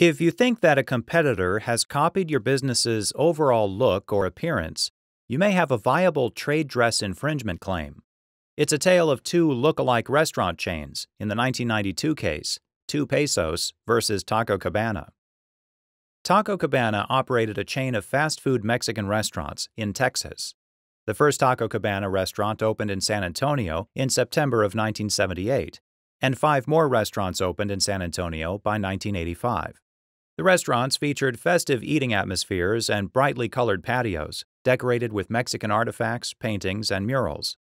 If you think that a competitor has copied your business's overall look or appearance, you may have a viable trade dress infringement claim. It's a tale of two look-alike restaurant chains in the 1992 case, Two Pesos versus Taco Cabana. Taco Cabana operated a chain of fast food Mexican restaurants in Texas. The first Taco Cabana restaurant opened in San Antonio in September of 1978, and five more restaurants opened in San Antonio by 1985. The restaurants featured festive eating atmospheres and brightly colored patios, decorated with Mexican artifacts, paintings, and murals.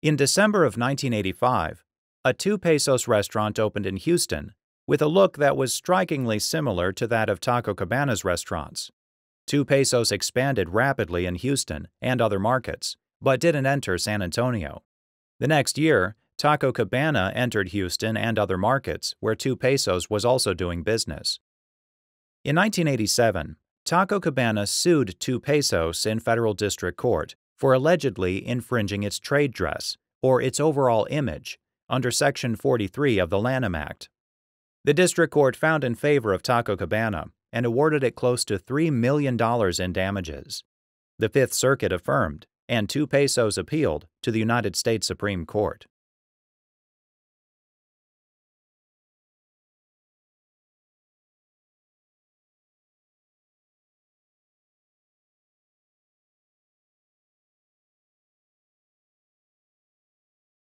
In December of 1985, a two pesos restaurant opened in Houston with a look that was strikingly similar to that of Taco Cabana's restaurants. Two pesos expanded rapidly in Houston and other markets, but didn't enter San Antonio. The next year, Taco Cabana entered Houston and other markets where two pesos was also doing business. In 1987, Taco Cabana sued 2 Pesos in federal district court for allegedly infringing its trade dress or its overall image under Section 43 of the Lanham Act. The district court found in favor of Taco Cabana and awarded it close to $3 million in damages. The Fifth Circuit affirmed, and 2 Pesos appealed to the United States Supreme Court.